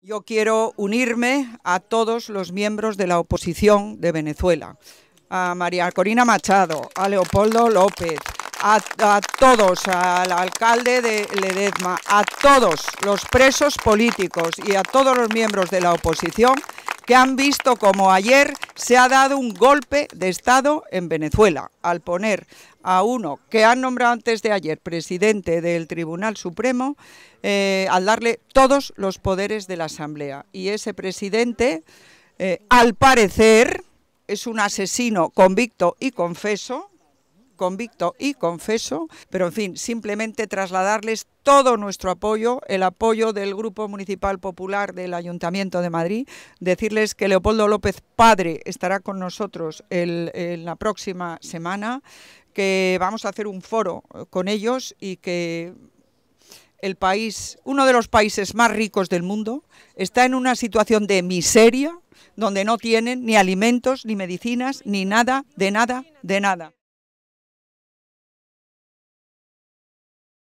Yo quiero unirme a todos los miembros de la oposición de Venezuela, a María Corina Machado, a Leopoldo López, a, todos, al alcalde de Ledezma, a todos los presos políticos y a todos los miembros de la oposición que han visto como ayer se ha dado un golpe de Estado en Venezuela al poner a uno que han nombrado antes de ayer presidente del Tribunal Supremo, eh, al darle todos los poderes de la Asamblea. Y ese presidente, eh, al parecer, es un asesino convicto y confeso, convicto y confeso, pero en fin, simplemente trasladarles todo nuestro apoyo, el apoyo del Grupo Municipal Popular del Ayuntamiento de Madrid, decirles que Leopoldo López Padre estará con nosotros en la próxima semana, que vamos a hacer un foro con ellos y que el país, uno de los países más ricos del mundo, está en una situación de miseria donde no tienen ni alimentos, ni medicinas, ni nada, de nada, de nada.